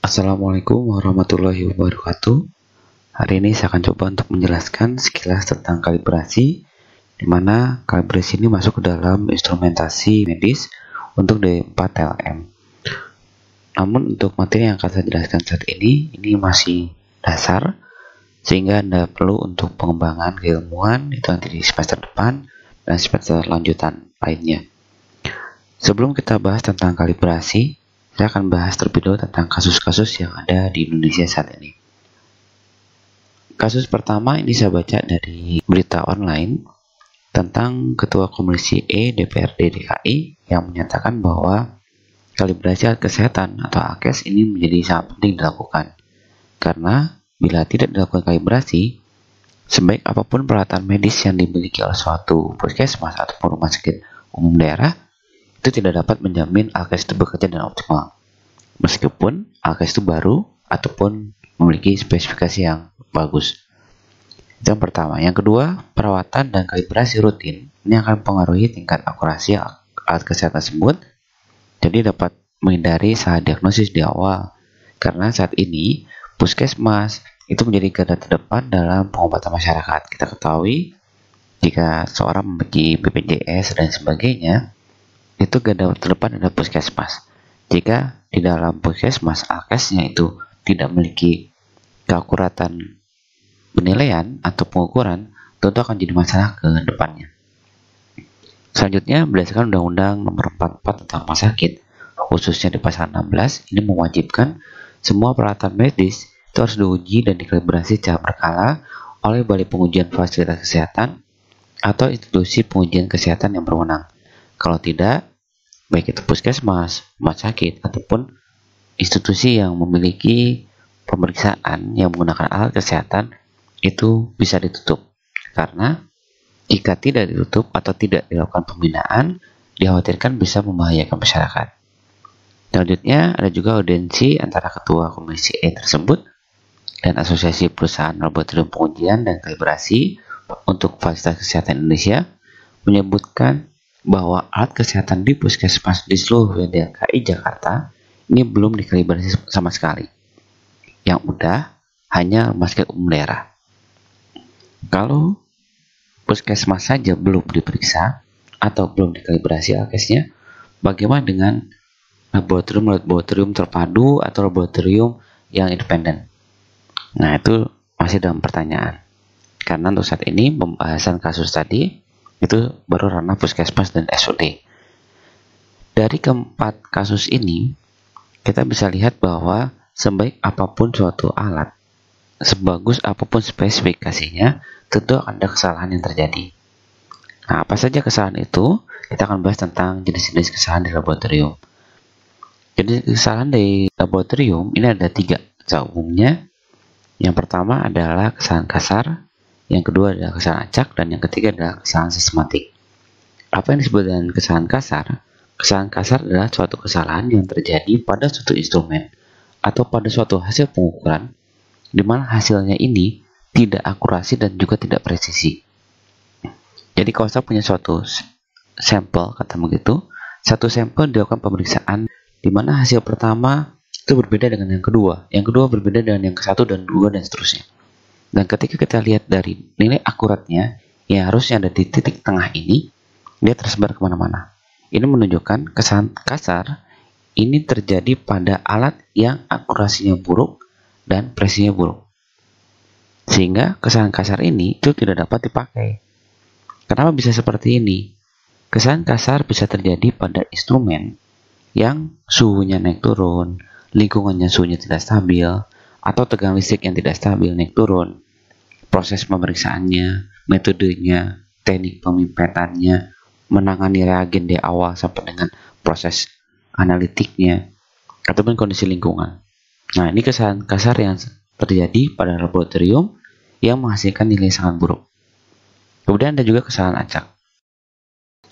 Assalamualaikum warahmatullahi wabarakatuh. Hari ini saya akan coba untuk menjelaskan sekilas tentang kalibrasi, di mana kalibrasi ini masuk ke dalam instrumentasi medis untuk D4LM. Namun untuk materi yang akan saya jelaskan saat ini, ini masih dasar, sehingga Anda perlu untuk pengembangan keilmuan itu nanti di semester depan dan semester lanjutan lainnya. Sebelum kita bahas tentang kalibrasi, saya akan bahas terlebih dahulu tentang kasus-kasus yang ada di Indonesia saat ini. Kasus pertama ini saya baca dari berita online tentang Ketua Komisi E DPRD DKI yang menyatakan bahwa kalibrasi kesehatan atau AKES ini menjadi sangat penting dilakukan. Karena bila tidak dilakukan kalibrasi, sebaik apapun peralatan medis yang dimiliki oleh suatu puskesmas ataupun rumah sakit umum daerah itu tidak dapat menjamin AKS itu bekerja dengan optimal. Meskipun AKS itu baru ataupun memiliki spesifikasi yang bagus. Itu yang pertama. Yang kedua, perawatan dan kalibrasi rutin. Ini akan mempengaruhi tingkat akurasi alat kesehatan tersebut. Jadi dapat menghindari saat diagnosis di awal. Karena saat ini, puskesmas itu menjadi garda terdepan dalam pengobatan masyarakat. Kita ketahui, jika seorang memiliki BPJS dan sebagainya, itu garda terdepan adalah puskesmas. Jika di dalam puskesmas alkesnya itu tidak memiliki keakuratan penilaian atau pengukuran, tentu akan jadi masalah ke depannya. Selanjutnya, berdasarkan Undang-Undang Nomor 44 tentang Rumah Sakit, khususnya di pasal 16, ini mewajibkan semua peralatan medis itu harus diuji dan dikalibrasi secara berkala oleh Balai Pengujian Fasilitas Kesehatan atau institusi pengujian kesehatan yang berwenang. Kalau tidak, baik itu puskesmas, rumah sakit, ataupun institusi yang memiliki pemeriksaan yang menggunakan alat kesehatan itu bisa ditutup karena jika tidak ditutup atau tidak dilakukan pembinaan dikhawatirkan bisa membahayakan masyarakat. Selanjutnya ada juga audiensi antara ketua komisi E tersebut dan asosiasi perusahaan laboratorium pengujian dan kalibrasi untuk fasilitas kesehatan Indonesia menyebutkan bahwa alat kesehatan di puskesmas di seluruh DKI Jakarta ini belum dikalibrasi sama sekali. Yang udah hanya masker umum daerah. Kalau puskesmas saja belum diperiksa atau belum dikalibrasi alkesnya, bagaimana dengan laboratorium-laboratorium terpadu atau laboratorium yang independen? Nah, itu masih dalam pertanyaan. Karena untuk saat ini pembahasan kasus tadi itu baru ranah puskesmas dan SOD. Dari keempat kasus ini, kita bisa lihat bahwa sebaik apapun suatu alat, sebagus apapun spesifikasinya, tentu akan ada kesalahan yang terjadi. Nah, apa saja kesalahan itu? Kita akan bahas tentang jenis-jenis kesalahan di laboratorium. Jadi kesalahan di laboratorium ini ada tiga. Secara umumnya, yang pertama adalah kesalahan kasar, yang kedua adalah kesalahan acak, dan yang ketiga adalah kesalahan sistematik. Apa yang disebut dengan kesalahan kasar? Kesalahan kasar adalah suatu kesalahan yang terjadi pada suatu instrumen atau pada suatu hasil pengukuran, di mana hasilnya ini tidak akurasi dan juga tidak presisi. Jadi kalau saya punya suatu sampel, kata begitu, satu sampel dilakukan pemeriksaan di mana hasil pertama itu berbeda dengan yang kedua, yang kedua berbeda dengan yang ke satu dan dua dan seterusnya. Dan ketika kita lihat dari nilai akuratnya, ya harusnya ada di titik tengah ini, dia tersebar kemana-mana. Ini menunjukkan kesan kasar ini terjadi pada alat yang akurasinya buruk dan presinya buruk. Sehingga kesan kasar ini itu tidak dapat dipakai. Kenapa bisa seperti ini? Kesan kasar bisa terjadi pada instrumen yang suhunya naik turun, lingkungannya suhunya tidak stabil, atau tegang listrik yang tidak stabil naik turun, proses pemeriksaannya, metodenya, teknik pemipetannya menangani reagen di awal sampai dengan proses analitiknya, ataupun kondisi lingkungan. Nah, ini kesalahan kasar yang terjadi pada laboratorium yang menghasilkan nilai sangat buruk. Kemudian ada juga kesalahan acak.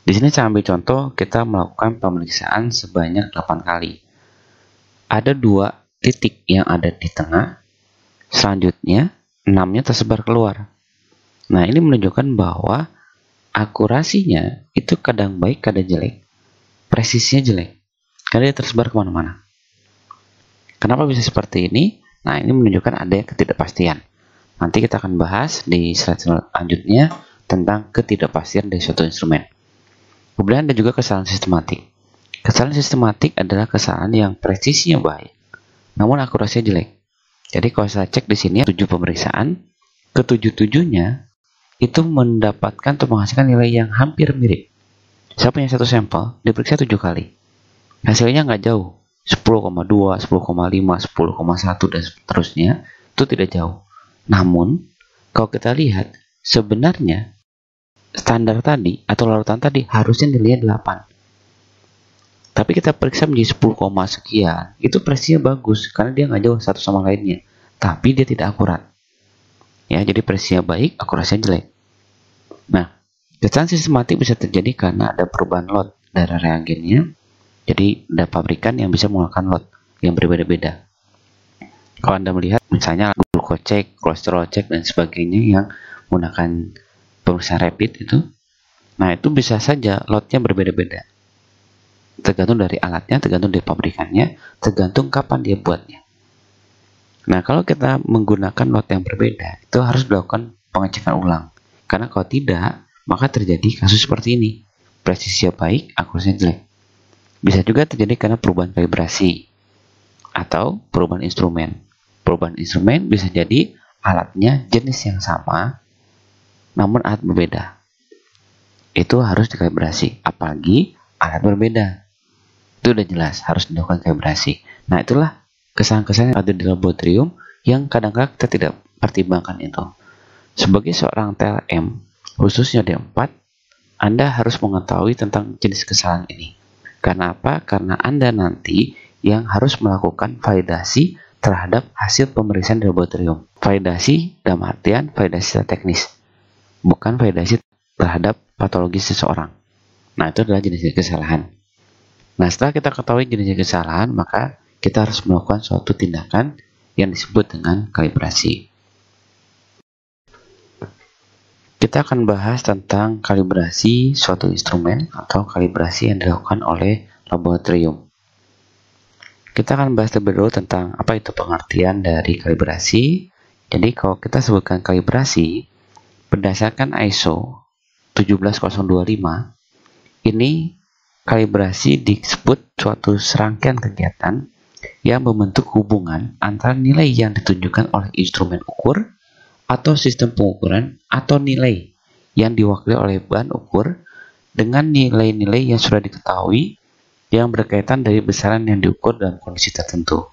Di sini saya ambil contoh, kita melakukan pemeriksaan sebanyak 8 kali. Ada dua titik yang ada di tengah selanjutnya 6-nya tersebar keluar nah ini menunjukkan bahwa akurasinya itu kadang baik kadang jelek presisinya jelek karena dia tersebar kemana-mana kenapa bisa seperti ini nah ini menunjukkan ada ketidakpastian nanti kita akan bahas di slide selanjutnya tentang ketidakpastian dari suatu instrumen kemudian ada juga kesalahan sistematik kesalahan sistematik adalah kesalahan yang presisinya baik namun akurasinya jelek. Jadi kalau saya cek di sini 7 pemeriksaan, ketujuh-tujuhnya itu mendapatkan atau menghasilkan nilai yang hampir mirip. Saya punya satu sampel, diperiksa 7 kali. Hasilnya nggak jauh, 10,2, 10,5, 10,1, dan seterusnya, itu tidak jauh. Namun, kalau kita lihat, sebenarnya standar tadi atau larutan tadi harusnya dilihat 8 tapi kita periksa menjadi 10, sekian itu presinya bagus karena dia nggak jauh satu sama lainnya tapi dia tidak akurat ya jadi presinya baik akurasinya jelek nah Kecelakaan sistematik bisa terjadi karena ada perubahan lot dari reagennya. Jadi ada pabrikan yang bisa menggunakan lot yang berbeda-beda. Kalau Anda melihat misalnya glucose kolesterol cek dan sebagainya yang menggunakan pemeriksaan rapid itu, nah itu bisa saja lotnya berbeda-beda tergantung dari alatnya, tergantung dari pabrikannya, tergantung kapan dia buatnya. Nah, kalau kita menggunakan not yang berbeda, itu harus dilakukan pengecekan ulang. Karena kalau tidak, maka terjadi kasus seperti ini. Presisinya baik, akurasinya jelek. Bisa juga terjadi karena perubahan kalibrasi atau perubahan instrumen. Perubahan instrumen bisa jadi alatnya jenis yang sama, namun alat berbeda. Itu harus dikalibrasi, apalagi alat berbeda itu udah jelas harus dilakukan kalibrasi. Nah itulah kesan-kesan yang ada di laboratorium yang kadang-kadang kita tidak pertimbangkan itu. Sebagai seorang TLM, khususnya D4, Anda harus mengetahui tentang jenis kesalahan ini. Karena apa? Karena Anda nanti yang harus melakukan validasi terhadap hasil pemeriksaan di laboratorium. Validasi dalam artian validasi teknis, bukan validasi terhadap patologi seseorang. Nah, itu adalah jenis kesalahan. Nah, setelah kita ketahui jenis-jenis kesalahan, maka kita harus melakukan suatu tindakan yang disebut dengan kalibrasi. Kita akan bahas tentang kalibrasi suatu instrumen atau kalibrasi yang dilakukan oleh laboratorium. Kita akan bahas terlebih dahulu tentang apa itu pengertian dari kalibrasi. Jadi kalau kita sebutkan kalibrasi, berdasarkan ISO 17025, ini Kalibrasi disebut suatu serangkaian kegiatan yang membentuk hubungan antara nilai yang ditunjukkan oleh instrumen ukur atau sistem pengukuran atau nilai yang diwakili oleh bahan ukur dengan nilai-nilai yang sudah diketahui yang berkaitan dari besaran yang diukur dalam kondisi tertentu.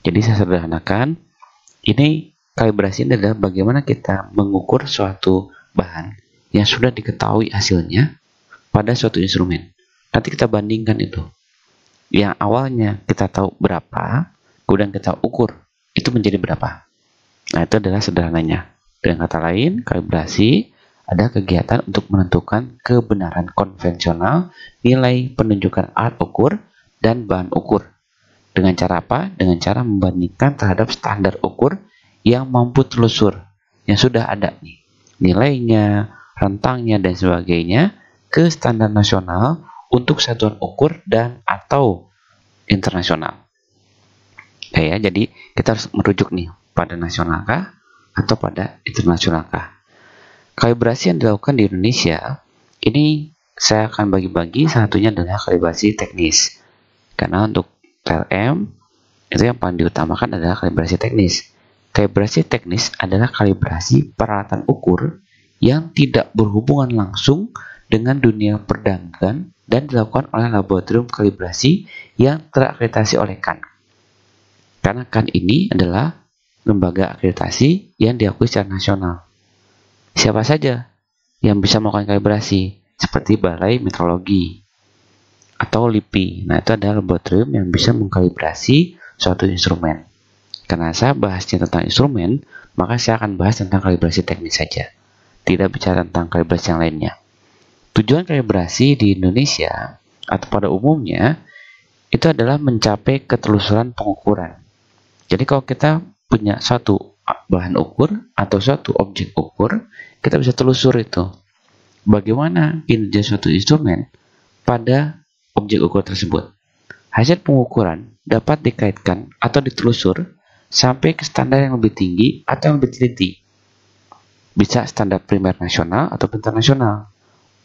Jadi saya sederhanakan, ini kalibrasi ini adalah bagaimana kita mengukur suatu bahan yang sudah diketahui hasilnya pada suatu instrumen. Nanti kita bandingkan itu. Yang awalnya kita tahu berapa, kemudian kita ukur itu menjadi berapa. Nah, itu adalah sederhananya. Dengan kata lain, kalibrasi ada kegiatan untuk menentukan kebenaran konvensional, nilai penunjukan alat ukur, dan bahan ukur. Dengan cara apa? Dengan cara membandingkan terhadap standar ukur yang mampu telusur, yang sudah ada nih. Nilainya, rentangnya, dan sebagainya ke standar nasional untuk satuan ukur dan atau internasional. Oke ya, jadi kita harus merujuk nih pada nasional kah atau pada internasional kah. Kalibrasi yang dilakukan di Indonesia ini saya akan bagi-bagi satunya adalah kalibrasi teknis. Karena untuk PLM itu yang paling diutamakan adalah kalibrasi teknis. Kalibrasi teknis adalah kalibrasi peralatan ukur yang tidak berhubungan langsung dengan dunia perdagangan dan dilakukan oleh laboratorium kalibrasi yang terakreditasi oleh KAN. Karena KAN ini adalah lembaga akreditasi yang diakui secara nasional. Siapa saja yang bisa melakukan kalibrasi seperti Balai Meteorologi atau LIPI. Nah, itu adalah laboratorium yang bisa mengkalibrasi suatu instrumen. Karena saya bahasnya tentang instrumen, maka saya akan bahas tentang kalibrasi teknis saja. Tidak bicara tentang kalibrasi yang lainnya. Tujuan kalibrasi di Indonesia atau pada umumnya itu adalah mencapai ketelusuran pengukuran. Jadi kalau kita punya satu bahan ukur atau satu objek ukur, kita bisa telusur itu. Bagaimana kinerja suatu instrumen pada objek ukur tersebut. Hasil pengukuran dapat dikaitkan atau ditelusur sampai ke standar yang lebih tinggi atau yang lebih teliti. Bisa standar primer nasional atau internasional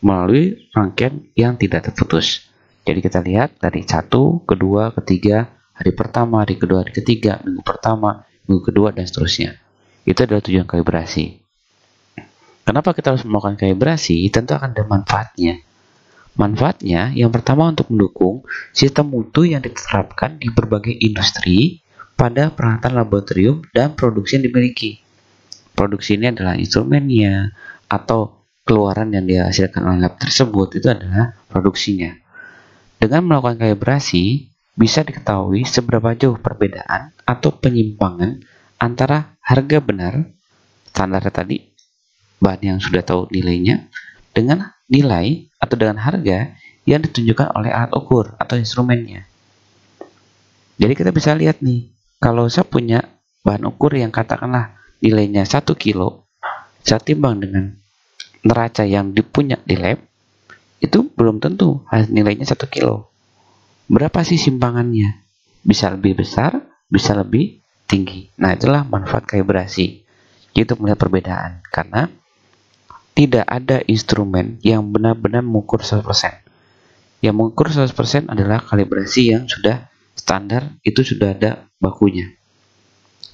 melalui rangkaian yang tidak terputus. Jadi kita lihat dari satu, kedua, ketiga, hari pertama, hari kedua, hari ketiga, minggu pertama, minggu kedua, dan seterusnya. Itu adalah tujuan kalibrasi. Kenapa kita harus melakukan kalibrasi? Tentu akan ada manfaatnya. Manfaatnya yang pertama untuk mendukung sistem mutu yang diterapkan di berbagai industri pada peralatan laboratorium dan produksi yang dimiliki. Produksi ini adalah instrumennya atau keluaran yang dihasilkan oleh lab tersebut itu adalah produksinya. Dengan melakukan kalibrasi, bisa diketahui seberapa jauh perbedaan atau penyimpangan antara harga benar standar tadi bahan yang sudah tahu nilainya dengan nilai atau dengan harga yang ditunjukkan oleh alat ukur atau instrumennya. Jadi kita bisa lihat nih, kalau saya punya bahan ukur yang katakanlah nilainya 1 kilo, saya timbang dengan neraca yang dipunya di lab itu belum tentu nilainya satu kilo. Berapa sih simpangannya? Bisa lebih besar, bisa lebih tinggi. Nah itulah manfaat kalibrasi. itu melihat perbedaan karena tidak ada instrumen yang benar-benar mengukur 100%. Yang mengukur 100% adalah kalibrasi yang sudah standar, itu sudah ada bakunya.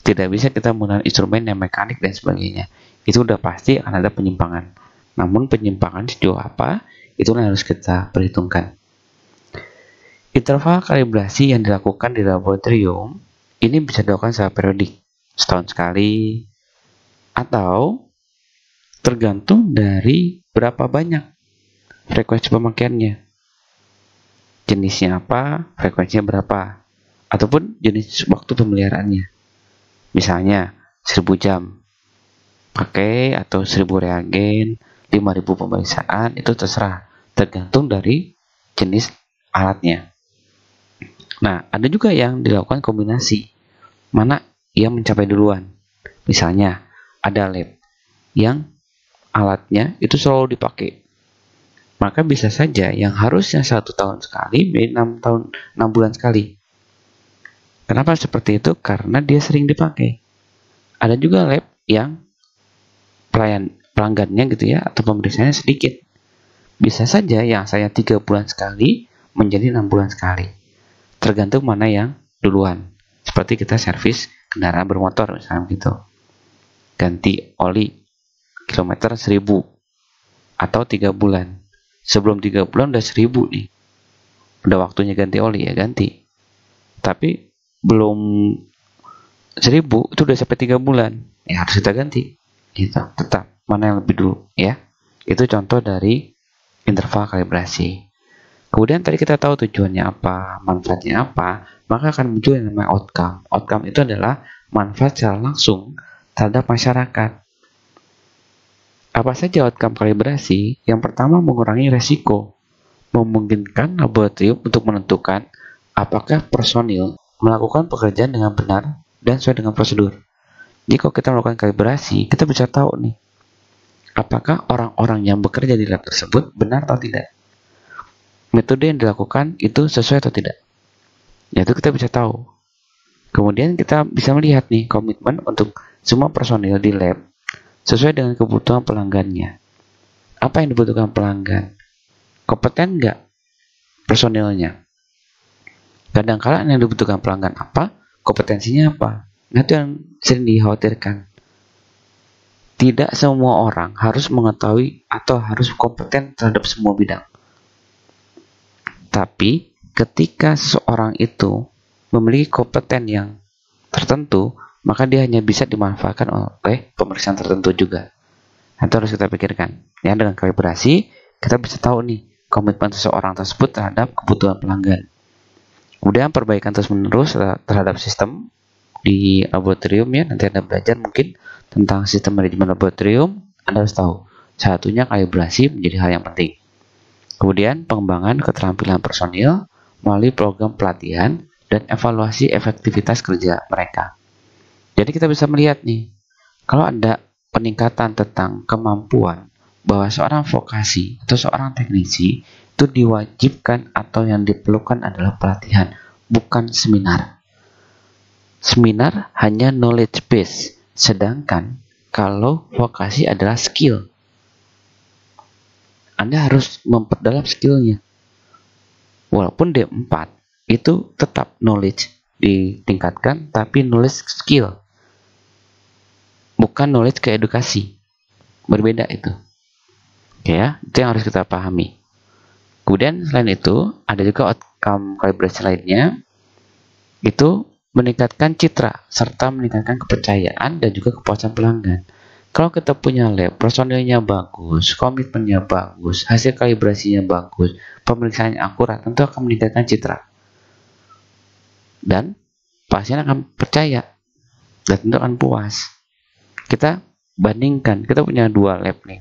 Tidak bisa kita menggunakan instrumen yang mekanik dan sebagainya. Itu udah pasti akan ada penyimpangan. Namun penyimpangan sejauh apa itu harus kita perhitungkan. Interval kalibrasi yang dilakukan di laboratorium ini bisa dilakukan secara periodik, setahun sekali, atau tergantung dari berapa banyak frekuensi pemakaiannya. Jenisnya apa, frekuensinya berapa, ataupun jenis waktu pemeliharaannya. Misalnya 1000 jam pakai atau 1000 reagen 5000 pemeriksaan itu terserah tergantung dari jenis alatnya nah ada juga yang dilakukan kombinasi mana yang mencapai duluan misalnya ada lab yang alatnya itu selalu dipakai maka bisa saja yang harusnya satu tahun sekali menjadi enam tahun enam bulan sekali. Kenapa seperti itu? Karena dia sering dipakai. Ada juga lab yang pelayan pelanggannya gitu ya atau pemeriksaannya sedikit. Bisa saja yang saya tiga bulan sekali menjadi enam bulan sekali. Tergantung mana yang duluan. Seperti kita servis kendaraan bermotor misalnya gitu. Ganti oli kilometer seribu atau tiga bulan. Sebelum tiga bulan udah seribu nih. Udah waktunya ganti oli ya ganti. Tapi belum seribu itu udah sampai tiga bulan. Ya harus kita ganti. Gitu, tetap mana yang lebih dulu ya. Itu contoh dari interval kalibrasi. Kemudian tadi kita tahu tujuannya apa, manfaatnya apa, maka akan muncul yang namanya outcome. Outcome itu adalah manfaat secara langsung terhadap masyarakat. Apa saja outcome kalibrasi? Yang pertama mengurangi resiko, memungkinkan laboratorium untuk menentukan apakah personil melakukan pekerjaan dengan benar dan sesuai dengan prosedur. Jadi kalau kita melakukan kalibrasi, kita bisa tahu nih apakah orang-orang yang bekerja di lab tersebut benar atau tidak. Metode yang dilakukan itu sesuai atau tidak. Yaitu kita bisa tahu. Kemudian kita bisa melihat nih komitmen untuk semua personil di lab sesuai dengan kebutuhan pelanggannya. Apa yang dibutuhkan pelanggan? Kompeten nggak personilnya? kadang -kadang yang dibutuhkan pelanggan apa? Kompetensinya apa? Nah itu yang sering dikhawatirkan. Tidak semua orang harus mengetahui atau harus kompeten terhadap semua bidang. Tapi ketika seseorang itu memiliki kompeten yang tertentu, maka dia hanya bisa dimanfaatkan oleh pemeriksaan tertentu juga. Itu harus kita pikirkan. Ya, dengan kalibrasi, kita bisa tahu nih komitmen seseorang tersebut terhadap kebutuhan pelanggan. Kemudian perbaikan terus-menerus terhadap sistem di laboratorium ya nanti anda belajar mungkin tentang sistem manajemen laboratorium anda harus tahu satunya kalibrasi menjadi hal yang penting kemudian pengembangan keterampilan personil melalui program pelatihan dan evaluasi efektivitas kerja mereka jadi kita bisa melihat nih kalau ada peningkatan tentang kemampuan bahwa seorang vokasi atau seorang teknisi itu diwajibkan atau yang diperlukan adalah pelatihan bukan seminar seminar hanya knowledge base, sedangkan kalau vokasi adalah skill. Anda harus memperdalam skillnya. Walaupun D4 itu tetap knowledge ditingkatkan, tapi knowledge skill. Bukan knowledge ke edukasi. Berbeda itu. ya, itu yang harus kita pahami. Kemudian selain itu, ada juga outcome calibration lainnya. Itu meningkatkan citra, serta meningkatkan kepercayaan dan juga kepuasan pelanggan. Kalau kita punya lab, personilnya bagus, komitmennya bagus, hasil kalibrasinya bagus, pemeriksaannya akurat, tentu akan meningkatkan citra. Dan pasien akan percaya dan tentu akan puas. Kita bandingkan, kita punya dua lab nih.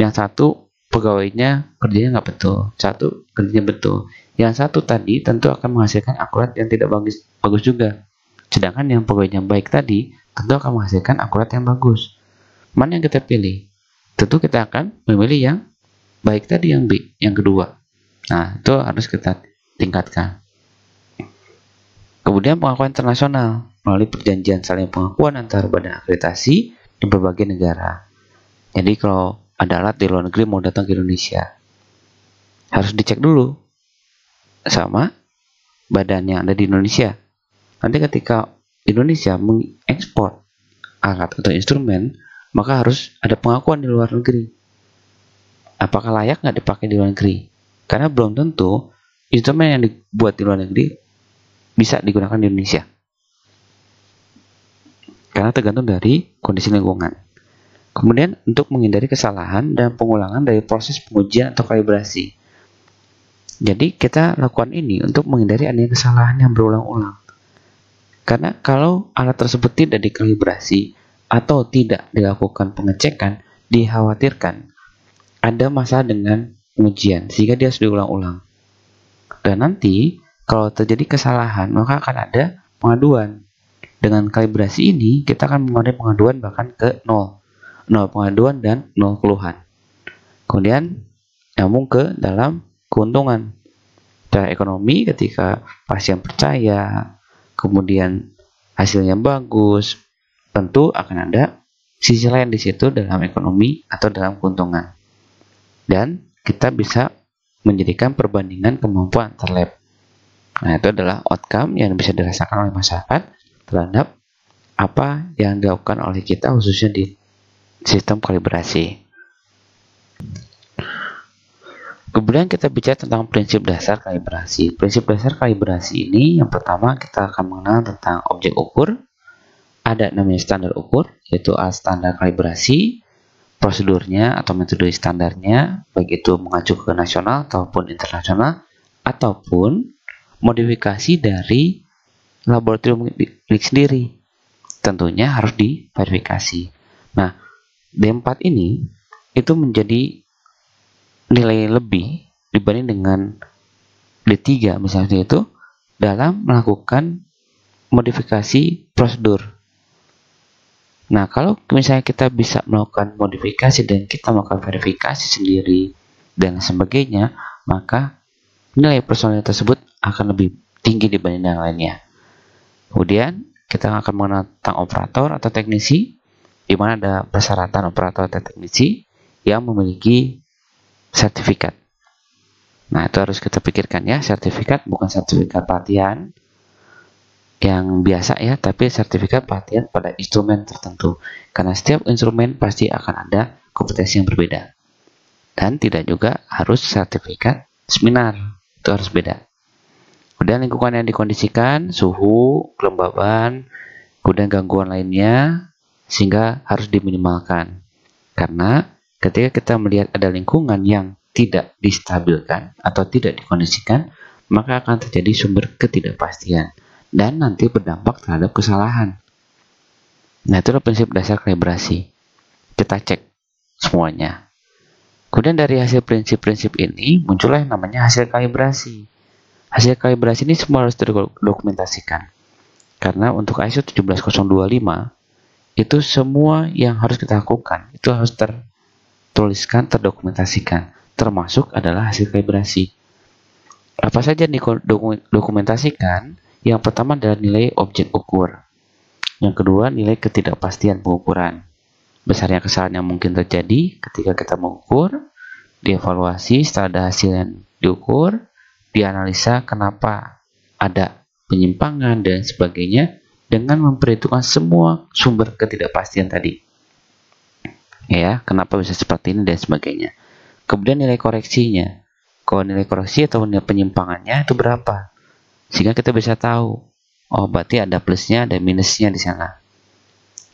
Yang satu pegawainya kerjanya nggak betul, satu kerjanya betul. Yang satu tadi tentu akan menghasilkan akurat yang tidak bagus, bagus juga. Sedangkan yang pegawainya baik tadi tentu akan menghasilkan akurat yang bagus. Mana yang kita pilih? Tentu kita akan memilih yang baik tadi yang B, yang kedua. Nah, itu harus kita tingkatkan. Kemudian pengakuan internasional melalui perjanjian saling pengakuan antara badan akreditasi di berbagai negara. Jadi kalau ada alat di luar negeri mau datang ke Indonesia, harus dicek dulu sama badan yang ada di Indonesia Nanti ketika Indonesia mengekspor alat atau instrumen, maka harus ada pengakuan di luar negeri. Apakah layak nggak dipakai di luar negeri? Karena belum tentu instrumen yang dibuat di luar negeri bisa digunakan di Indonesia. Karena tergantung dari kondisi lingkungan. Kemudian untuk menghindari kesalahan dan pengulangan dari proses pengujian atau kalibrasi. Jadi kita lakukan ini untuk menghindari adanya kesalahan yang berulang-ulang. Karena kalau alat tersebut tidak dikalibrasi atau tidak dilakukan pengecekan, dikhawatirkan ada masalah dengan ujian, sehingga dia harus diulang-ulang. Dan nanti kalau terjadi kesalahan maka akan ada pengaduan. Dengan kalibrasi ini kita akan mengenai pengaduan bahkan ke nol, nol pengaduan dan nol keluhan. Kemudian namun ke dalam keuntungan. dari ekonomi ketika pasien percaya, kemudian hasilnya bagus, tentu akan ada sisi lain di situ dalam ekonomi atau dalam keuntungan. Dan kita bisa menjadikan perbandingan kemampuan antar lab. Nah, itu adalah outcome yang bisa dirasakan oleh masyarakat terhadap apa yang dilakukan oleh kita khususnya di sistem kalibrasi. Kemudian kita bicara tentang prinsip dasar kalibrasi. Prinsip dasar kalibrasi ini yang pertama kita akan mengenal tentang objek ukur. Ada namanya standar ukur, yaitu A standar kalibrasi, prosedurnya atau metode standarnya, baik itu mengacu ke nasional ataupun internasional, ataupun modifikasi dari laboratorium milik sendiri. Tentunya harus diverifikasi. Nah, D4 ini itu menjadi nilai lebih dibanding dengan D3 misalnya itu dalam melakukan modifikasi prosedur. Nah, kalau misalnya kita bisa melakukan modifikasi dan kita melakukan verifikasi sendiri dan sebagainya, maka nilai personil tersebut akan lebih tinggi dibanding yang lainnya. Kemudian, kita akan mengenal tentang operator atau teknisi, di mana ada persyaratan operator atau teknisi yang memiliki sertifikat. Nah, itu harus kita pikirkan ya, sertifikat bukan sertifikat pelatihan yang biasa ya, tapi sertifikat pelatihan pada instrumen tertentu. Karena setiap instrumen pasti akan ada kompetensi yang berbeda. Dan tidak juga harus sertifikat seminar, itu harus beda. Kemudian lingkungan yang dikondisikan, suhu, kelembaban, kemudian gangguan lainnya, sehingga harus diminimalkan. Karena Ketika kita melihat ada lingkungan yang tidak distabilkan atau tidak dikondisikan, maka akan terjadi sumber ketidakpastian dan nanti berdampak terhadap kesalahan. Nah, itulah prinsip dasar kalibrasi. Kita cek semuanya. Kemudian dari hasil prinsip-prinsip ini muncullah yang namanya hasil kalibrasi. Hasil kalibrasi ini semua harus terdokumentasikan. Karena untuk ISO 17025 itu semua yang harus kita lakukan itu harus ter tertuliskan, terdokumentasikan, termasuk adalah hasil kalibrasi. Apa saja yang didokumentasikan? Yang pertama adalah nilai objek ukur. Yang kedua, nilai ketidakpastian pengukuran. Besarnya kesalahan yang mungkin terjadi ketika kita mengukur, dievaluasi setelah ada hasil yang diukur, dianalisa kenapa ada penyimpangan dan sebagainya dengan memperhitungkan semua sumber ketidakpastian tadi ya kenapa bisa seperti ini dan sebagainya kemudian nilai koreksinya kalau nilai koreksi atau nilai penyimpangannya itu berapa sehingga kita bisa tahu oh berarti ada plusnya ada minusnya di sana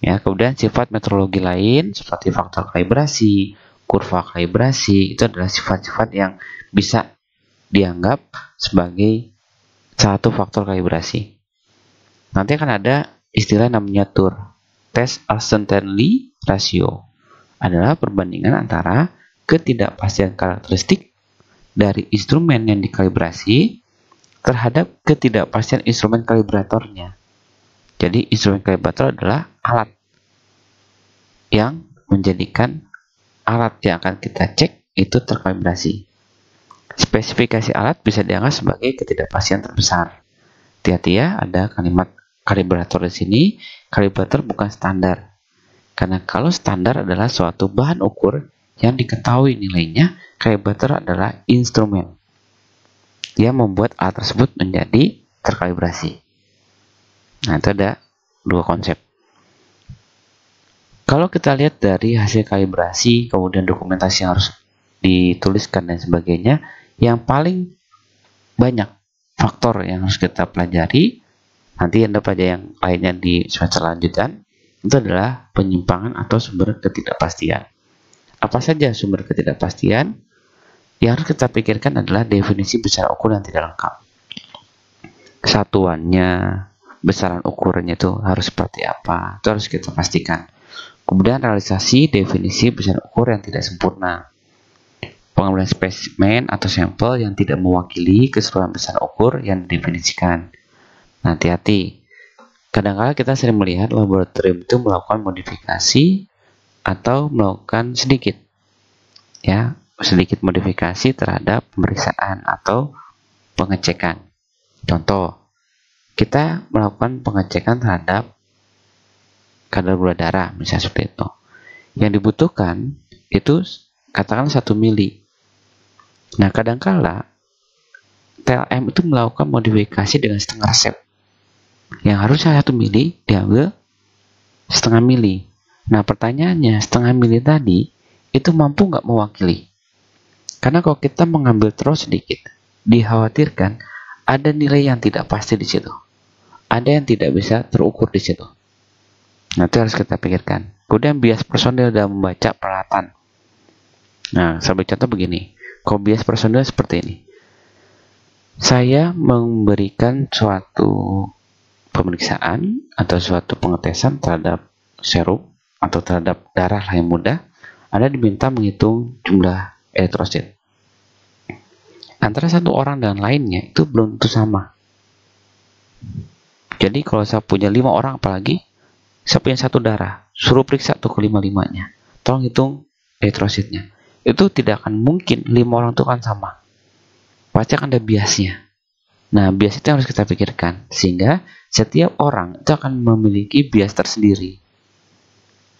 ya kemudian sifat metrologi lain seperti faktor kalibrasi kurva kalibrasi itu adalah sifat-sifat yang bisa dianggap sebagai satu faktor kalibrasi nanti akan ada istilah namanya TUR test uncertainty ratio adalah perbandingan antara ketidakpastian karakteristik dari instrumen yang dikalibrasi terhadap ketidakpastian instrumen kalibratornya. Jadi instrumen kalibrator adalah alat yang menjadikan alat yang akan kita cek itu terkalibrasi. Spesifikasi alat bisa dianggap sebagai ketidakpastian terbesar. Tia-tia ya, ada kalimat kalibrator di sini. Kalibrator bukan standar, karena kalau standar adalah suatu bahan ukur yang diketahui nilainya, kalibrator adalah instrumen yang membuat alat tersebut menjadi terkalibrasi. Nah, itu ada dua konsep. Kalau kita lihat dari hasil kalibrasi, kemudian dokumentasi yang harus dituliskan dan sebagainya, yang paling banyak faktor yang harus kita pelajari, nanti Anda pelajari yang lainnya di semester lanjutan, itu adalah penyimpangan atau sumber ketidakpastian. Apa saja sumber ketidakpastian? Yang harus kita pikirkan adalah definisi besar ukur yang tidak lengkap. Satuannya, besaran ukurannya itu harus seperti apa, itu harus kita pastikan. Kemudian realisasi definisi besar ukur yang tidak sempurna. Pengambilan spesimen atau sampel yang tidak mewakili keseluruhan besar ukur yang didefinisikan. Nanti hati-hati, kadang -kadang kita sering melihat laboratorium itu melakukan modifikasi atau melakukan sedikit ya, sedikit modifikasi terhadap pemeriksaan atau pengecekan. Contoh, kita melakukan pengecekan terhadap kadar gula darah, misalnya seperti itu. Yang dibutuhkan itu katakan satu mili. Nah, kadangkala TLM itu melakukan modifikasi dengan setengah resep yang harusnya satu mili diambil setengah mili. Nah pertanyaannya setengah mili tadi itu mampu nggak mewakili? Karena kalau kita mengambil terus sedikit, dikhawatirkan ada nilai yang tidak pasti di situ. Ada yang tidak bisa terukur di situ. Nah, itu harus kita pikirkan. Kemudian bias personil dalam membaca peralatan. Nah, sebagai contoh begini. Kalau bias personil seperti ini. Saya memberikan suatu pemeriksaan atau suatu pengetesan terhadap serum atau terhadap darah yang muda, Anda diminta menghitung jumlah eritrosit. Antara satu orang dan lainnya itu belum tentu sama. Jadi kalau saya punya lima orang apalagi, saya punya satu darah, suruh periksa tuh kelima-limanya. Tolong hitung eritrositnya. Itu tidak akan mungkin lima orang itu kan sama. Pasti akan ada biasnya. Nah, bias itu yang harus kita pikirkan. Sehingga setiap orang itu akan memiliki bias tersendiri.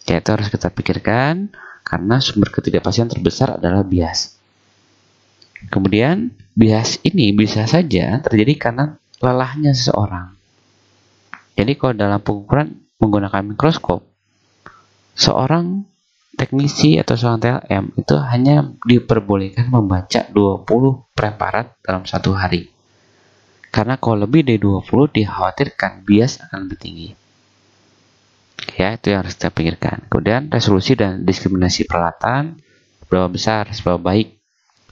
Ya, itu harus kita pikirkan karena sumber ketidakpastian terbesar adalah bias. Kemudian, bias ini bisa saja terjadi karena lelahnya seseorang. Jadi kalau dalam pengukuran menggunakan mikroskop, seorang teknisi atau seorang TLM itu hanya diperbolehkan membaca 20 preparat dalam satu hari. Karena kalau lebih dari 20 dikhawatirkan bias akan lebih tinggi. Ya, itu yang harus kita pikirkan. Kemudian resolusi dan diskriminasi peralatan berapa besar, seberapa baik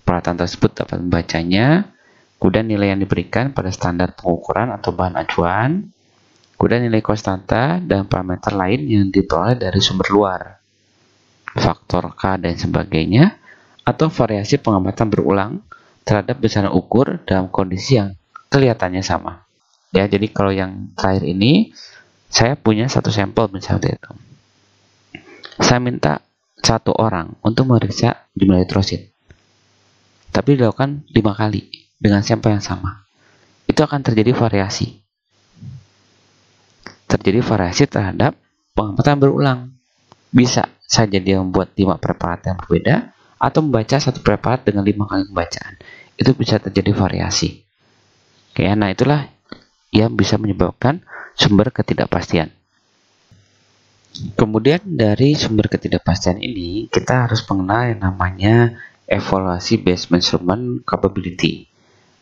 peralatan tersebut dapat membacanya. Kemudian nilai yang diberikan pada standar pengukuran atau bahan acuan. Kemudian nilai konstanta dan parameter lain yang diperoleh dari sumber luar. Faktor K dan sebagainya. Atau variasi pengamatan berulang terhadap besaran ukur dalam kondisi yang kelihatannya sama. Ya, jadi kalau yang terakhir ini saya punya satu sampel misalnya itu. Saya minta satu orang untuk memeriksa jumlah nitrosin. Tapi dilakukan lima kali dengan sampel yang sama. Itu akan terjadi variasi. Terjadi variasi terhadap pengamatan berulang. Bisa saja dia membuat lima preparat yang berbeda atau membaca satu preparat dengan lima kali pembacaan. Itu bisa terjadi variasi. Oke, nah itulah yang bisa menyebabkan sumber ketidakpastian. Kemudian dari sumber ketidakpastian ini, kita harus mengenal yang namanya evaluasi based measurement capability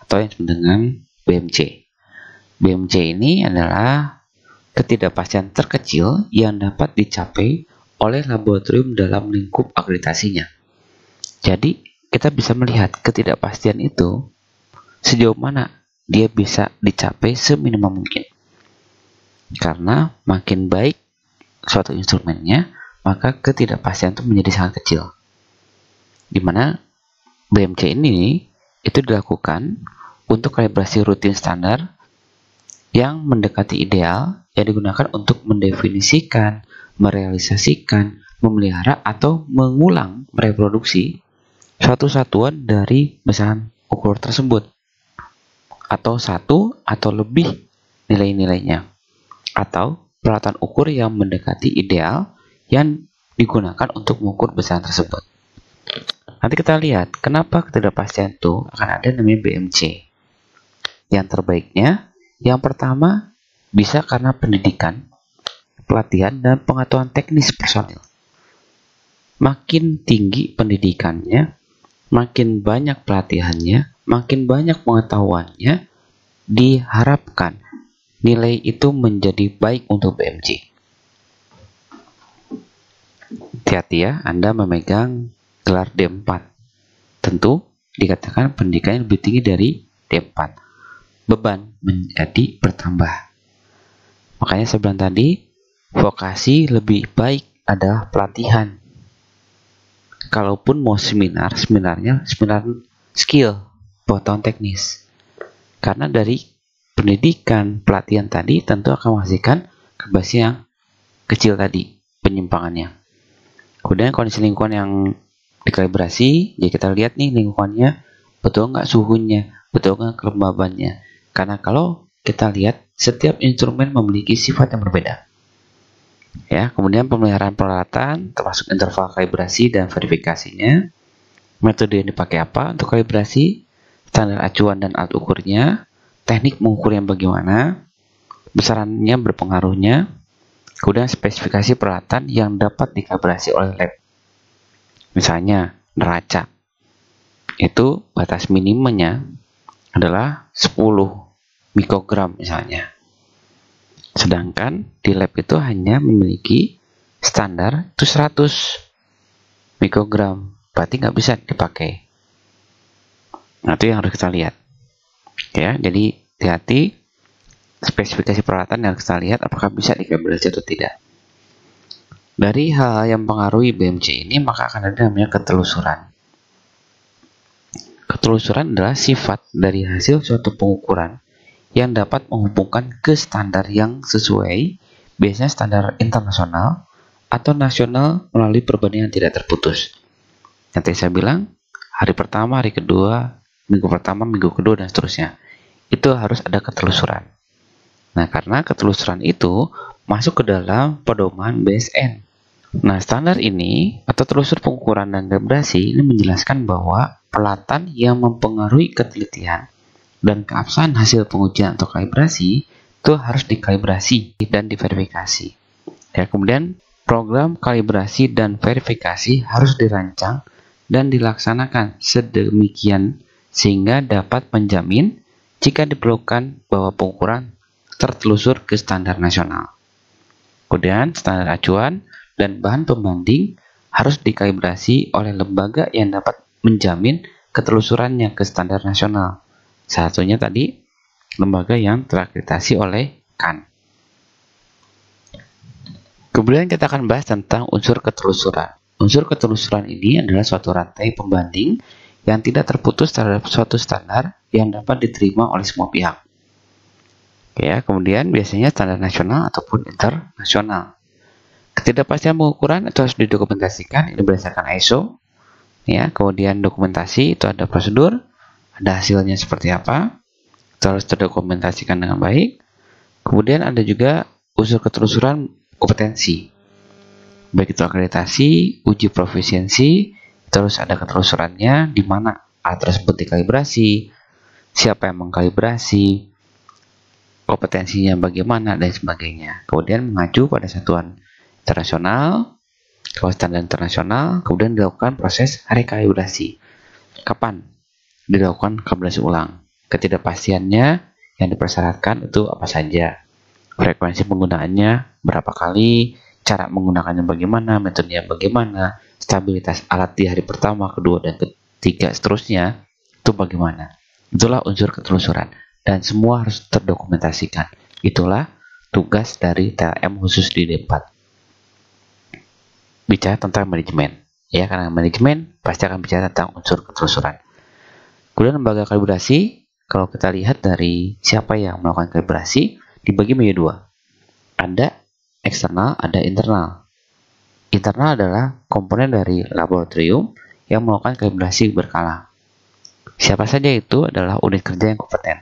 atau yang disebut dengan BMC. BMC ini adalah ketidakpastian terkecil yang dapat dicapai oleh laboratorium dalam lingkup akreditasinya. Jadi, kita bisa melihat ketidakpastian itu sejauh mana dia bisa dicapai seminimal mungkin. Karena makin baik suatu instrumennya, maka ketidakpastian itu menjadi sangat kecil. Dimana BMC ini itu dilakukan untuk kalibrasi rutin standar yang mendekati ideal yang digunakan untuk mendefinisikan, merealisasikan, memelihara atau mengulang mereproduksi suatu satuan dari besaran ukur tersebut atau satu atau lebih nilai-nilainya atau peralatan ukur yang mendekati ideal yang digunakan untuk mengukur besaran tersebut. Nanti kita lihat kenapa ketidakpastian itu akan ada namanya BMC. Yang terbaiknya, yang pertama bisa karena pendidikan, pelatihan, dan pengetahuan teknis personil. Makin tinggi pendidikannya, makin banyak pelatihannya, makin banyak pengetahuannya, diharapkan nilai itu menjadi baik untuk BMC. Hati-hati ya, Anda memegang gelar D4. Tentu dikatakan pendidikan lebih tinggi dari D4. Beban menjadi bertambah. Makanya sebelum tadi, vokasi lebih baik adalah pelatihan. Kalaupun mau seminar, seminarnya seminar skill, pengetahuan teknis. Karena dari pendidikan, pelatihan tadi tentu akan menghasilkan kebasi yang kecil tadi, penyimpangannya. Kemudian kondisi lingkungan yang dikalibrasi, ya kita lihat nih lingkungannya, betul nggak suhunya, betul nggak kelembabannya. Karena kalau kita lihat, setiap instrumen memiliki sifat yang berbeda. Ya, kemudian pemeliharaan peralatan termasuk interval kalibrasi dan verifikasinya, metode yang dipakai apa untuk kalibrasi, standar acuan dan alat ukurnya, teknik mengukur yang bagaimana, besarannya berpengaruhnya, kemudian spesifikasi peralatan yang dapat dikalibrasi oleh lab. Misalnya, neraca. Itu batas minimumnya adalah 10 mikrogram misalnya. Sedangkan di lab itu hanya memiliki standar itu 100 mikrogram. Berarti nggak bisa dipakai. Nah, itu yang harus kita lihat. Ya, jadi hati-hati spesifikasi peralatan yang kita lihat apakah bisa dikabelasi atau tidak. Dari hal yang mempengaruhi BMC ini, maka akan ada namanya ketelusuran. Ketelusuran adalah sifat dari hasil suatu pengukuran yang dapat menghubungkan ke standar yang sesuai, biasanya standar internasional atau nasional melalui perbandingan tidak terputus. Yang tadi saya bilang, hari pertama, hari kedua, minggu pertama, minggu kedua, dan seterusnya. Itu harus ada ketelusuran. Nah, karena ketelusuran itu masuk ke dalam pedoman BSN. Nah, standar ini atau telusur pengukuran dan kalibrasi ini menjelaskan bahwa pelatan yang mempengaruhi ketelitian dan keabsahan hasil pengujian atau kalibrasi itu harus dikalibrasi dan diverifikasi. Ya, kemudian program kalibrasi dan verifikasi harus dirancang dan dilaksanakan sedemikian sehingga dapat menjamin jika diperlukan bahwa pengukuran tertelusur ke standar nasional. Kemudian standar acuan dan bahan pembanding harus dikalibrasi oleh lembaga yang dapat menjamin ketelusurannya ke standar nasional. satunya tadi lembaga yang terakreditasi oleh KAN. Kemudian kita akan bahas tentang unsur ketelusuran. Unsur ketelusuran ini adalah suatu rantai pembanding yang tidak terputus terhadap suatu standar yang dapat diterima oleh semua pihak. Ya, kemudian biasanya standar nasional ataupun internasional. Ketidakpastian pengukuran itu harus didokumentasikan ini berdasarkan ISO. Ya, kemudian dokumentasi itu ada prosedur, ada hasilnya seperti apa. Itu harus terdokumentasikan dengan baik. Kemudian ada juga unsur ketelusuran kompetensi. Baik itu akreditasi, uji profisiensi, Terus ada keterusurannya di mana alat tersebut dikalibrasi, siapa yang mengkalibrasi, kompetensinya bagaimana, dan sebagainya. Kemudian mengacu pada satuan internasional, kalau standar internasional, kemudian dilakukan proses rekalibrasi. Kapan dilakukan kalibrasi ulang? Ketidakpastiannya yang dipersyaratkan itu apa saja? Frekuensi penggunaannya berapa kali, cara menggunakannya bagaimana, metodenya bagaimana, stabilitas alat di hari pertama, kedua, dan ketiga seterusnya itu bagaimana. Itulah unsur ketelusuran dan semua harus terdokumentasikan. Itulah tugas dari TLM khusus di D4. Bicara tentang manajemen. Ya, karena manajemen pasti akan bicara tentang unsur ketelusuran. Kemudian lembaga kalibrasi, kalau kita lihat dari siapa yang melakukan kalibrasi, dibagi menjadi dua. Ada eksternal, ada internal. Internal adalah komponen dari laboratorium yang melakukan kalibrasi berkala. Siapa saja itu adalah unit kerja yang kompeten.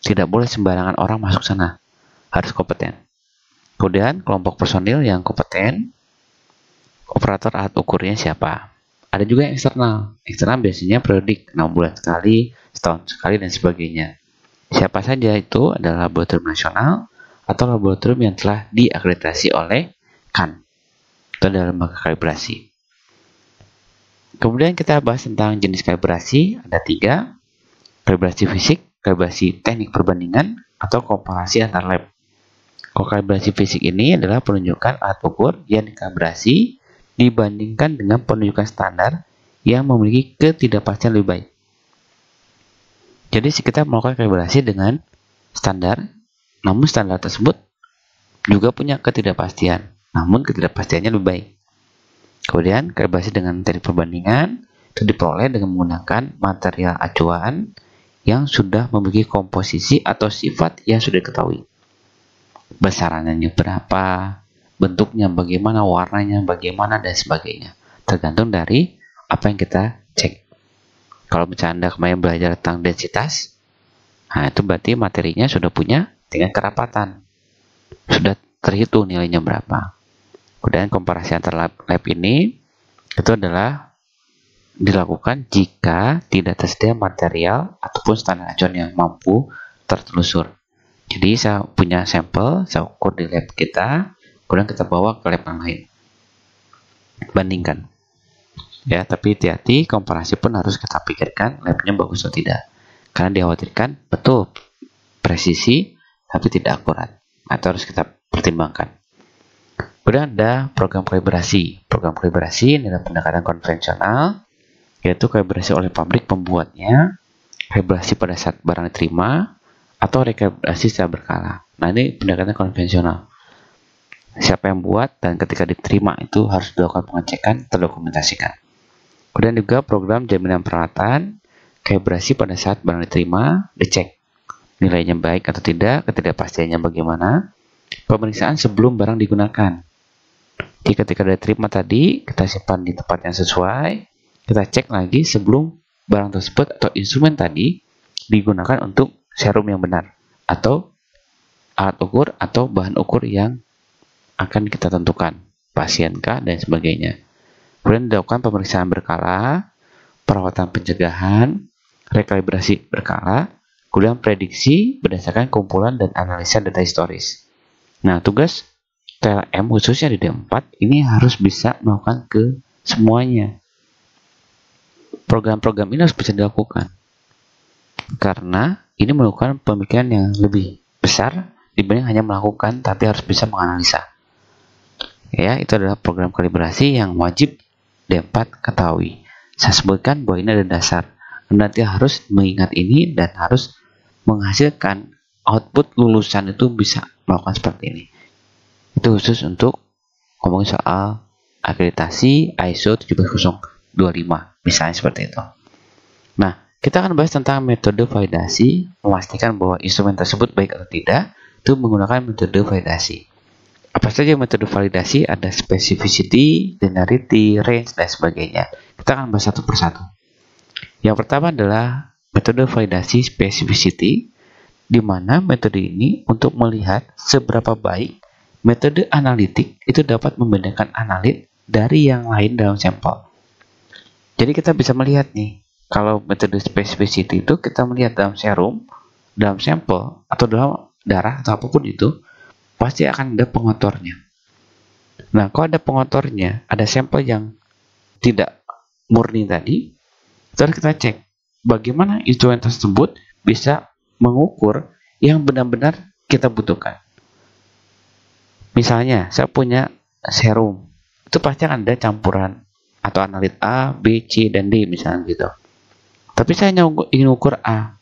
Tidak boleh sembarangan orang masuk sana. Harus kompeten. Kemudian kelompok personil yang kompeten, operator alat ukurnya siapa. Ada juga yang eksternal. Eksternal biasanya periodik 6 bulan sekali, setahun sekali, dan sebagainya. Siapa saja itu adalah laboratorium nasional atau laboratorium yang telah diakreditasi oleh KAN atau dalam rangka kalibrasi. Kemudian kita bahas tentang jenis kalibrasi, ada tiga, kalibrasi fisik, kalibrasi teknik perbandingan, atau komparasi antar lab. Kalibrasi fisik ini adalah penunjukan alat ukur yang dikalibrasi dibandingkan dengan penunjukan standar yang memiliki ketidakpastian lebih baik. Jadi kita melakukan kalibrasi dengan standar, namun standar tersebut juga punya ketidakpastian namun ketidakpastiannya lebih baik. Kemudian berbasis dengan teori perbandingan itu diperoleh dengan menggunakan material acuan yang sudah memiliki komposisi atau sifat yang sudah diketahui. Besarannya berapa, bentuknya bagaimana, warnanya bagaimana, dan sebagainya. Tergantung dari apa yang kita cek. Kalau misalnya Anda kemarin belajar tentang densitas, nah itu berarti materinya sudah punya dengan kerapatan. Sudah terhitung nilainya berapa. Kemudian komparasi antar lab, lab ini itu adalah dilakukan jika tidak tersedia material ataupun standar acuan yang mampu tertelusur. Jadi saya punya sampel, saya ukur di lab kita, kemudian kita bawa ke lab yang lain. Bandingkan. Ya, tapi hati-hati komparasi pun harus kita pikirkan labnya bagus atau tidak. Karena dikhawatirkan betul presisi tapi tidak akurat. Atau nah, harus kita pertimbangkan. Kemudian ada program kalibrasi. Program kalibrasi ini adalah pendekatan konvensional, yaitu kalibrasi oleh pabrik pembuatnya, kalibrasi pada saat barang diterima, atau rekalibrasi secara berkala. Nah ini pendekatan konvensional. Siapa yang buat dan ketika diterima itu harus dilakukan pengecekan terdokumentasikan. Kemudian juga program jaminan peralatan, kalibrasi pada saat barang diterima, dicek nilainya baik atau tidak, ketidakpastiannya bagaimana, pemeriksaan sebelum barang digunakan, jadi ketika ada terima tadi, kita simpan di tempat yang sesuai, kita cek lagi sebelum barang tersebut atau instrumen tadi digunakan untuk serum yang benar atau alat ukur atau bahan ukur yang akan kita tentukan, pasien K dan sebagainya. Kemudian dilakukan pemeriksaan berkala, perawatan pencegahan, rekalibrasi berkala, kemudian prediksi berdasarkan kumpulan dan analisa data historis. Nah, tugas TLM khususnya di D4 ini harus bisa melakukan ke semuanya program-program ini harus bisa dilakukan karena ini melakukan pemikiran yang lebih besar dibanding hanya melakukan tapi harus bisa menganalisa ya itu adalah program kalibrasi yang wajib D4 ketahui saya sebutkan bahwa ini ada dasar nanti harus mengingat ini dan harus menghasilkan output lulusan itu bisa melakukan seperti ini itu khusus untuk ngomongin soal akreditasi ISO 17025 misalnya seperti itu nah kita akan bahas tentang metode validasi memastikan bahwa instrumen tersebut baik atau tidak itu menggunakan metode validasi apa saja metode validasi ada specificity, linearity, range, dan sebagainya kita akan bahas satu persatu yang pertama adalah metode validasi specificity di mana metode ini untuk melihat seberapa baik Metode analitik itu dapat membedakan analit dari yang lain dalam sampel. Jadi kita bisa melihat nih, kalau metode specificity itu kita melihat dalam serum, dalam sampel, atau dalam darah, atau apapun itu, pasti akan ada pengotornya. Nah, kalau ada pengotornya, ada sampel yang tidak murni tadi, terus kita cek bagaimana instrumen tersebut bisa mengukur yang benar-benar kita butuhkan. Misalnya, saya punya serum. Itu pasti akan ada campuran atau analit A, B, C, dan D misalnya gitu. Tapi saya hanya ingin ukur A.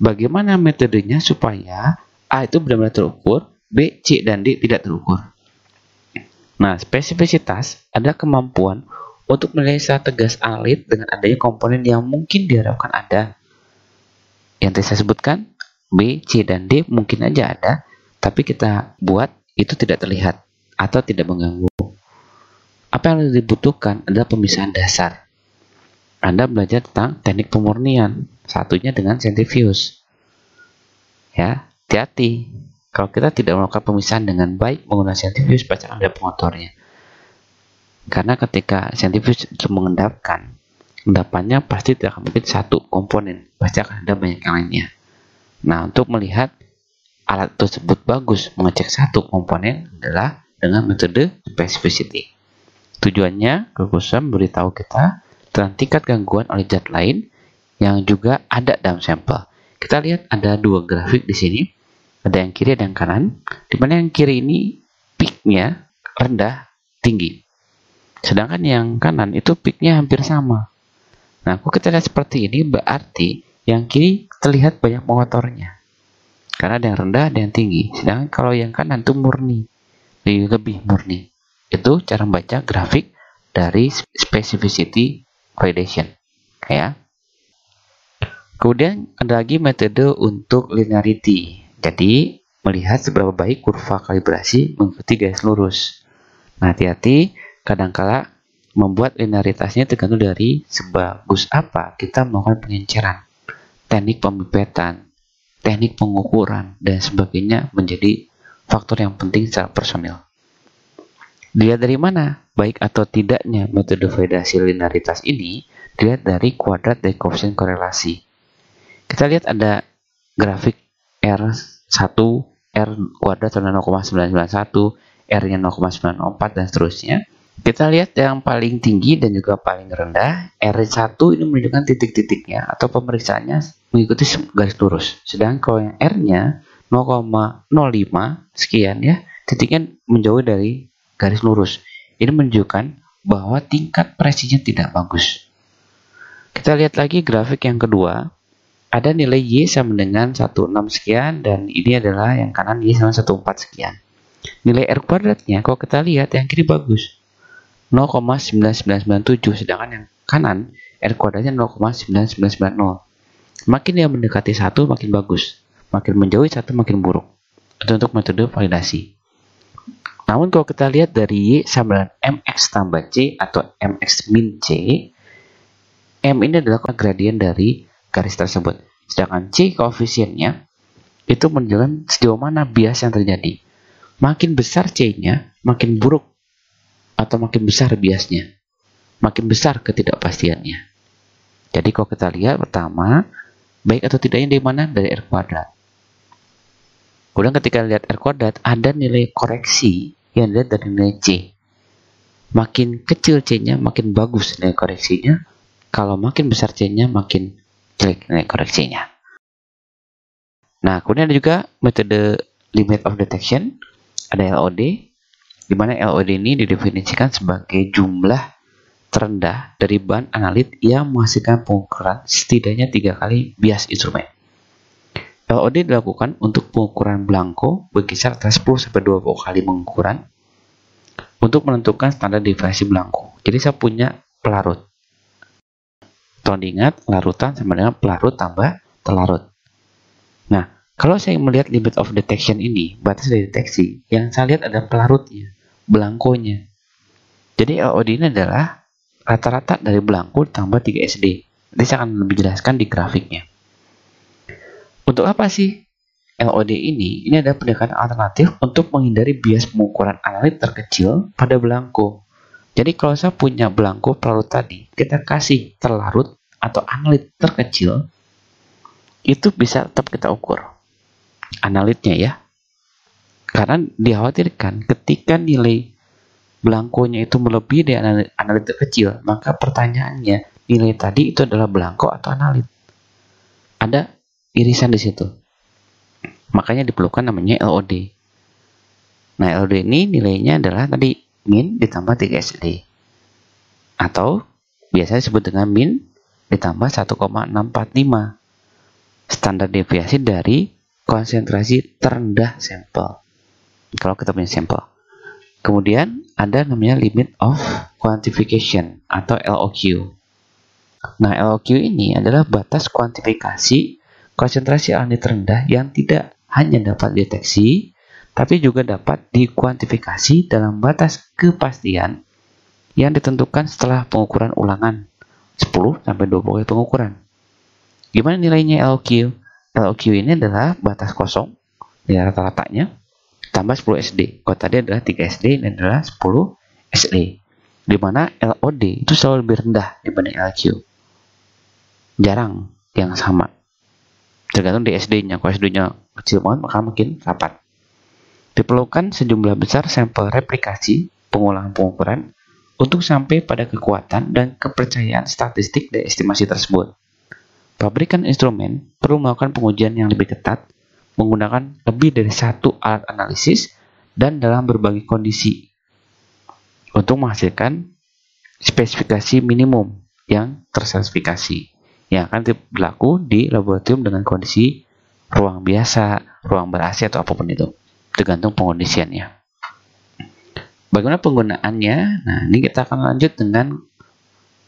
Bagaimana metodenya supaya A itu benar-benar terukur, B, C, dan D tidak terukur. Nah, spesifisitas adalah kemampuan untuk menilai secara tegas alit dengan adanya komponen yang mungkin diharapkan ada. Yang tadi saya sebutkan, B, C, dan D mungkin aja ada, tapi kita buat itu tidak terlihat atau tidak mengganggu. Apa yang dibutuhkan adalah pemisahan dasar. Anda belajar tentang teknik pemurnian, satunya dengan centrifuge. Ya, hati-hati. Kalau kita tidak melakukan pemisahan dengan baik menggunakan centrifuge, pasti ada pengotornya. Karena ketika centrifuge itu mengendapkan, endapannya pasti tidak mungkin satu komponen, pasti akan ada banyak yang lainnya. Nah, untuk melihat alat tersebut bagus mengecek satu komponen adalah dengan metode specificity. Tujuannya, kekuasaan memberitahu kita tentang tingkat gangguan oleh zat lain yang juga ada dalam sampel. Kita lihat ada dua grafik di sini, ada yang kiri dan kanan, di mana yang kiri ini peaknya rendah tinggi. Sedangkan yang kanan itu peaknya hampir sama. Nah, kalau kita lihat seperti ini berarti yang kiri terlihat banyak motornya, karena ada yang rendah, ada yang tinggi. Sedangkan kalau yang kanan itu murni, lebih, lebih murni. Itu cara membaca grafik dari specificity validation. Ya. Kemudian ada lagi metode untuk linearity. Jadi melihat seberapa baik kurva kalibrasi mengikuti garis lurus. Nah, hati-hati, kadangkala membuat linearitasnya tergantung dari sebagus apa kita melakukan pengenceran, teknik pemipetan teknik pengukuran, dan sebagainya menjadi faktor yang penting secara personil. Dilihat dari mana? Baik atau tidaknya metode validasi linearitas ini dilihat dari kuadrat dari koefisien korelasi. Kita lihat ada grafik R1, R kuadrat 0,991, R-nya 0,94 dan seterusnya. Kita lihat yang paling tinggi dan juga paling rendah, R1 ini menunjukkan titik-titiknya atau pemeriksaannya mengikuti garis lurus. Sedangkan kalau yang R-nya 0,05 sekian ya, titiknya menjauh dari garis lurus. Ini menunjukkan bahwa tingkat presinya tidak bagus. Kita lihat lagi grafik yang kedua. Ada nilai Y sama dengan 16 sekian dan ini adalah yang kanan Y sama 14 sekian. Nilai R kuadratnya kalau kita lihat yang kiri bagus 0,9997 sedangkan yang kanan R kuadratnya 0,9990 makin dia mendekati satu makin bagus makin menjauhi satu makin buruk itu untuk metode validasi namun kalau kita lihat dari sama dengan mx tambah c atau mx min c m ini adalah gradien dari garis tersebut sedangkan c koefisiennya itu menjelang sejauh mana bias yang terjadi makin besar c-nya makin buruk atau makin besar biasnya makin besar ketidakpastiannya jadi kalau kita lihat pertama baik atau tidaknya dari mana dari R kuadrat kemudian ketika lihat R kuadrat ada nilai koreksi yang dilihat dari nilai C makin kecil C-nya makin bagus nilai koreksinya kalau makin besar C-nya makin jelek nilai koreksinya nah kemudian ada juga metode limit of detection ada LOD di mana LOD ini didefinisikan sebagai jumlah terendah dari bahan analit yang menghasilkan pengukuran setidaknya tiga kali bias instrumen. LOD dilakukan untuk pengukuran blanko berkisar atas 10-20 kali pengukuran untuk menentukan standar deviasi blanko. Jadi saya punya pelarut. Tolong diingat, larutan sama dengan pelarut tambah telarut. Nah, kalau saya melihat limit of detection ini, batas dari deteksi, yang saya lihat ada pelarutnya belangkonya. Jadi AOD eh, ini adalah rata-rata dari belangko tambah 3 SD. Nanti saya akan lebih jelaskan di grafiknya. Untuk apa sih LOD ini? Ini adalah pendekatan alternatif untuk menghindari bias pengukuran analit terkecil pada belangko. Jadi kalau saya punya belangko pelarut tadi, kita kasih terlarut atau analit terkecil, itu bisa tetap kita ukur. Analitnya ya, karena dikhawatirkan ketika nilai belangkonya itu melebihi dari analit, kecil, maka pertanyaannya nilai tadi itu adalah belangko atau analit. Ada irisan di situ. Makanya diperlukan namanya LOD. Nah, LOD ini nilainya adalah tadi min ditambah 3 SD. Atau biasanya disebut dengan min ditambah 1,645. Standar deviasi dari konsentrasi terendah sampel kalau kita punya sampel. Kemudian ada namanya limit of quantification atau LOQ. Nah, LOQ ini adalah batas kuantifikasi konsentrasi alami terendah yang tidak hanya dapat deteksi, tapi juga dapat dikuantifikasi dalam batas kepastian yang ditentukan setelah pengukuran ulangan 10 sampai 20 kali pengukuran. Gimana nilainya LOQ? LOQ ini adalah batas kosong ya rata-ratanya ditambah 10 SD. Kota dia adalah 3 SD, dan adalah 10 SD. Di mana LOD itu selalu lebih rendah dibanding LQ. Jarang yang sama. Tergantung di SD-nya. Kalau SD-nya kecil banget, maka mungkin rapat. Diperlukan sejumlah besar sampel replikasi pengulangan pengukuran untuk sampai pada kekuatan dan kepercayaan statistik dari estimasi tersebut. Pabrikan instrumen perlu melakukan pengujian yang lebih ketat menggunakan lebih dari satu alat analisis dan dalam berbagai kondisi untuk menghasilkan spesifikasi minimum yang tersertifikasi yang akan berlaku di laboratorium dengan kondisi ruang biasa, ruang ber-AC atau apapun itu tergantung pengondisiannya bagaimana penggunaannya nah ini kita akan lanjut dengan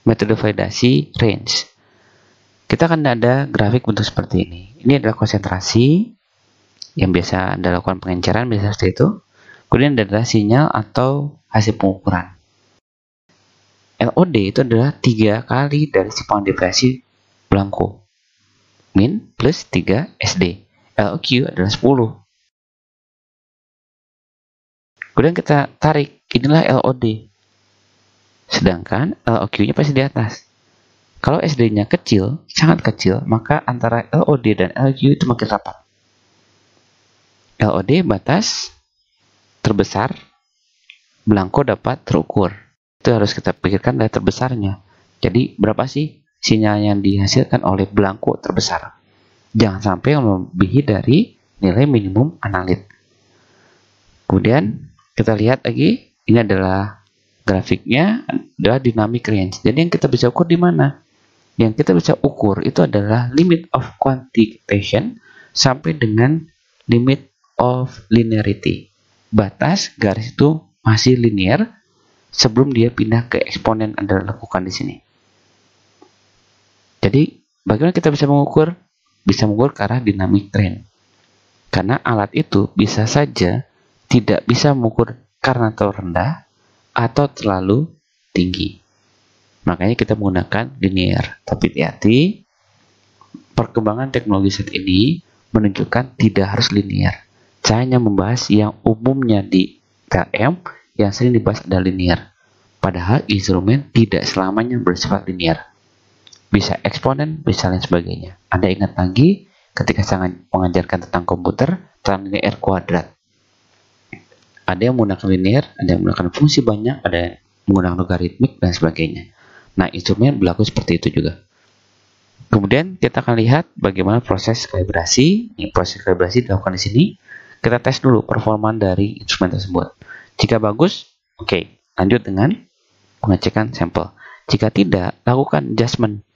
metode validasi range kita akan ada grafik bentuk seperti ini ini adalah konsentrasi yang biasa Anda lakukan pengenceran biasa seperti itu. Kemudian adalah sinyal atau hasil pengukuran. LOD itu adalah tiga kali dari simpanan depresi belangko. Min plus 3 SD. LOQ adalah 10. Kemudian kita tarik, inilah LOD. Sedangkan LOQ-nya pasti di atas. Kalau SD-nya kecil, sangat kecil, maka antara LOD dan LQ itu makin rapat. LOD batas terbesar belangko dapat terukur. Itu harus kita pikirkan dari terbesarnya. Jadi berapa sih sinyal yang dihasilkan oleh belangko terbesar? Jangan sampai melebihi dari nilai minimum analit. Kemudian kita lihat lagi, ini adalah grafiknya adalah dynamic range. Jadi yang kita bisa ukur di mana? Yang kita bisa ukur itu adalah limit of quantitation sampai dengan limit of linearity. Batas garis itu masih linear sebelum dia pindah ke eksponen Anda lakukan di sini. Jadi, bagaimana kita bisa mengukur? Bisa mengukur ke arah dinamik trend. Karena alat itu bisa saja tidak bisa mengukur karena terlalu rendah atau terlalu tinggi. Makanya kita menggunakan linear. Tapi hati-hati, perkembangan teknologi saat ini menunjukkan tidak harus linear. Saya hanya membahas yang umumnya di KM yang sering dibahas adalah linear. Padahal instrumen tidak selamanya bersifat linear. Bisa eksponen, bisa lain sebagainya. Anda ingat lagi ketika saya mengajarkan tentang komputer, tentang linear kuadrat. Ada yang menggunakan linear, ada yang menggunakan fungsi banyak, ada yang menggunakan logaritmik, dan sebagainya. Nah, instrumen berlaku seperti itu juga. Kemudian kita akan lihat bagaimana proses kalibrasi. Ini proses kalibrasi dilakukan di sini kita tes dulu performa dari instrumen tersebut. Jika bagus, oke, okay, lanjut dengan pengecekan sampel. Jika tidak, lakukan adjustment.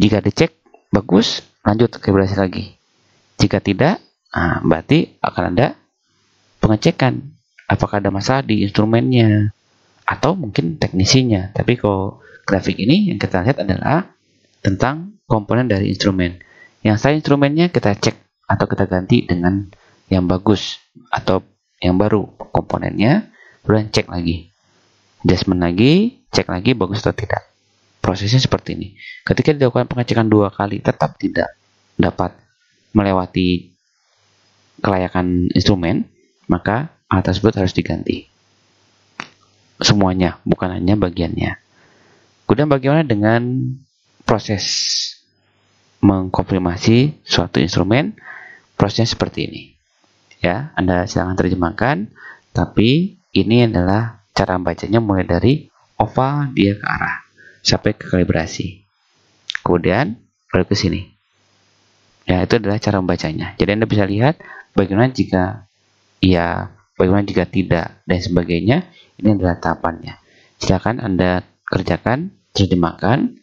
Jika dicek bagus, lanjut kalibrasi lagi. Jika tidak, nah, berarti akan ada pengecekan apakah ada masalah di instrumennya atau mungkin teknisinya. Tapi kalau grafik ini yang kita lihat adalah tentang komponen dari instrumen. Yang saya instrumennya kita cek atau kita ganti dengan yang bagus atau yang baru komponennya kemudian cek lagi adjustment lagi cek lagi bagus atau tidak prosesnya seperti ini ketika dilakukan pengecekan dua kali tetap tidak dapat melewati kelayakan instrumen maka alat tersebut harus diganti semuanya bukan hanya bagiannya kemudian bagaimana dengan proses mengkonfirmasi suatu instrumen prosesnya seperti ini ya Anda silahkan terjemahkan tapi ini adalah cara membacanya mulai dari oval dia ke arah sampai ke kalibrasi kemudian balik ke sini ya itu adalah cara membacanya jadi Anda bisa lihat bagaimana jika ya bagaimana jika tidak dan sebagainya ini adalah tahapannya silahkan Anda kerjakan terjemahkan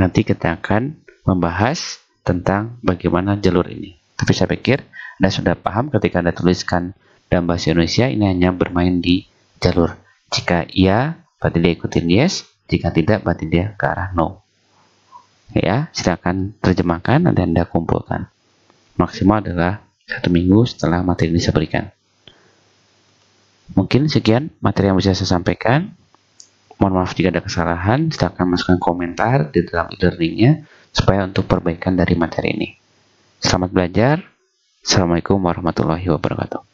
nanti kita akan membahas tentang bagaimana jalur ini tapi saya pikir Anda sudah paham ketika Anda tuliskan dalam bahasa Indonesia ini hanya bermain di jalur. Jika iya, berarti dia ikutin yes. Jika tidak, berarti dia ke arah no. Ya, silakan terjemahkan dan Anda kumpulkan. Maksimal adalah satu minggu setelah materi ini saya berikan. Mungkin sekian materi yang bisa saya sampaikan. Mohon maaf jika ada kesalahan, silakan masukkan komentar di dalam e-learningnya supaya untuk perbaikan dari materi ini. Selamat belajar. Assalamualaikum warahmatullahi wabarakatuh.